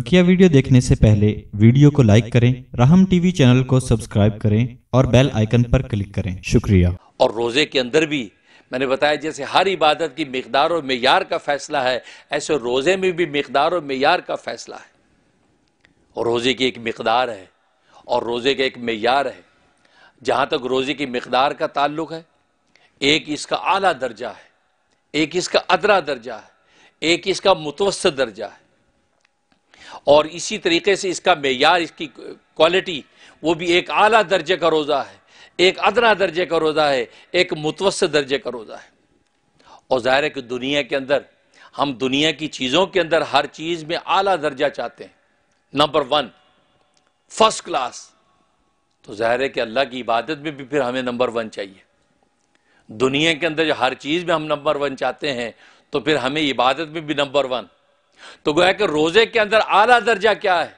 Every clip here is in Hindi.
बकिया वीडियो देखने से पहले वीडियो को लाइक करें राहम टीवी चैनल को सब्सक्राइब करें और बेल आइकन पर क्लिक करें शुक्रिया और रोज़े के अंदर भी मैंने बताया जैसे हर इबादत की मकदार और मैार का फैसला है ऐसे रोज़े में भी मकदार और मैार का फैसला है और रोज़े की एक मकदार है और रोज़े का एक मैार है जहां तक रोज़े की मकदार का ताल्लुक है एक इसका आला दर्जा है एक इसका अदरा दर्जा है एक इसका मुतवस्त दर्जा है और इसी तरीके से इसका मैार इसकी क्वालिटी वो भी एक आला दर्जे का रोज़ा है एक अदना दर्जे का रोज़ा है एक मुतवस दर्जे का रोज़ा है और ज़ाहिर है कि दुनिया के अंदर हम दुनिया की चीज़ों के अंदर हर चीज़ में आला दर्जा चाहते हैं नंबर वन फर्स्ट क्लास तो ज़ाहिर है कि अल्लाह की इबादत में भी फिर हमें नंबर वन चाहिए दुनिया के अंदर जो हर चीज़ में हम नंबर वन चाहते हैं तो फिर हमें इबादत में भी नंबर वन तो गोया कि रोज़े के अंदर आला दर्जा क्या है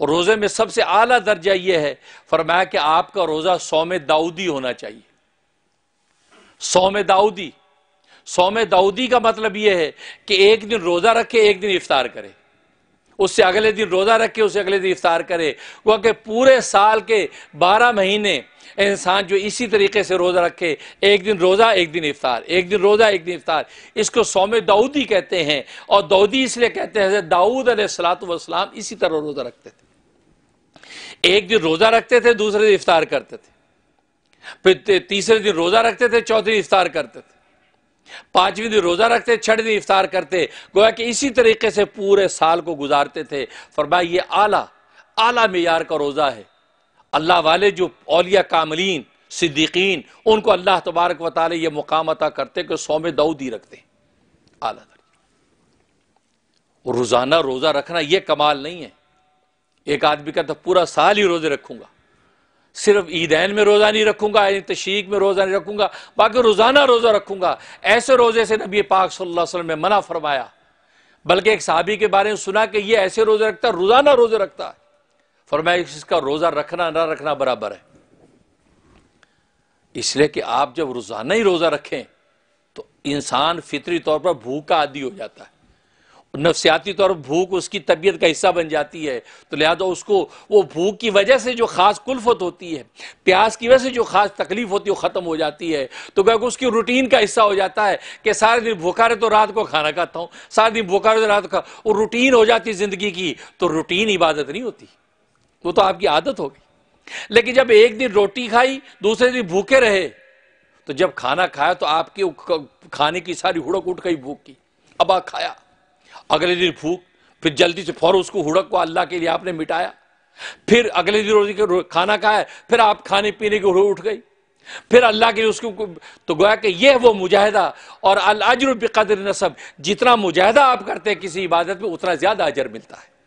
और रोज़े में सबसे आला दर्जा यह है फरमाया कि आपका रोज़ा सौम दाऊदी होना चाहिए सौम दाऊदी सौम दाऊदी का मतलब यह है कि एक दिन रोज़ा रखे एक दिन इफ्तार करे उससे अगले दिन रोज़ा रखे उससे अगले दिन इफ्तार करे वह कि पूरे साल के बारह महीने इंसान जो इसी तरीके से रोज़ा रखे एक दिन रोज़ा एक दिन इफ्तार एक दिन रोज़ा एक दिन इफ्तार इसको सोम दाऊदी कहते हैं और दाऊदी इसलिए कहते हैं दाऊद सलातम इसी तरह रोज़ा रखते थे एक दिन रोज़ा रखते थे दूसरे दिन इफ्तार करते थे फिर तीसरे दिन रोज़ा रखते थे चौथे दिन इफ्तार करते थे पांचवीं दिन रोज़ा रखते छठ दिन इफ्तार करते गोया कि इसी तरीके से पूरे साल को गुजारते थे फरमा ये आला आला मैार का रोज़ा है अल्लाह वाले जो औलिया कामलिन सिद्दीकीन उनको अल्लाह तबारक वाले ये मुकाम अता करते कि सौ में दाऊदी रखते आला रोज़ाना रोज़ा रखना यह कमाल नहीं है एक आदमी का तो पूरा साल ही रोज़े रखूंगा सिर्फ ईदैन में रोज़ा नहीं रखूंगा तशीक में रोज़ा नहीं रखूंगा बाकी रोज़ाना रोज़ा रखूंगा ऐसे रोज़े से नबी पाक सल्लल्लाहु अलैहि वसल्लम ने मना फरमाया बल्कि एक साहबी के बारे में सुना कि ये ऐसे रोज़े रखता है रोज़ाना रोज़े रखता है फरमाया इसका रोज़ा रखना ना रखना बराबर है इसलिए कि आप जब रोज़ाना ही रोज़ा रखें तो इंसान फितरी तौर पर भूख का आदि हो जाता है नफसियाती तौर पर भूख उसकी तबीयत का हिस्सा बन जाती है तो लिहाजा उसको वो भूख की वजह से जो ख़ास कुल्फत होती है प्यास की वजह से जो ख़ास तकलीफ होती है वो ख़त्म हो जाती है तो क्या उसकी रूटीन का हिस्सा हो जाता है कि सारे दिन भूखा रहे तो रात को खाना खाता हूँ सारे दिन भूखा रहे तो रात को वो रूटीन हो जाती ज़िंदगी की तो रूटीन इबादत नहीं होती वो तो आपकी आदत होगी लेकिन जब एक दिन रोटी खाई दूसरे दिन भूखे रहे तो जब खाना खाया तो आपके खाने की सारी हुड़क उठ गई भूख की अब आ खाया अगले दिन फूक फिर जल्दी से फौर उसको हुड़क को अल्लाह के लिए आपने मिटाया फिर अगले दिन रोजी के खाना खाया फिर आप खाने पीने की हुड़ उठ गई फिर अल्लाह के लिए उसको तो गोया कि यह वो मुजाहिदा और अल अजर बकदर नसब जितना मुजाहिदा आप करते हैं किसी इबादत में उतना ज़्यादा अजर मिलता है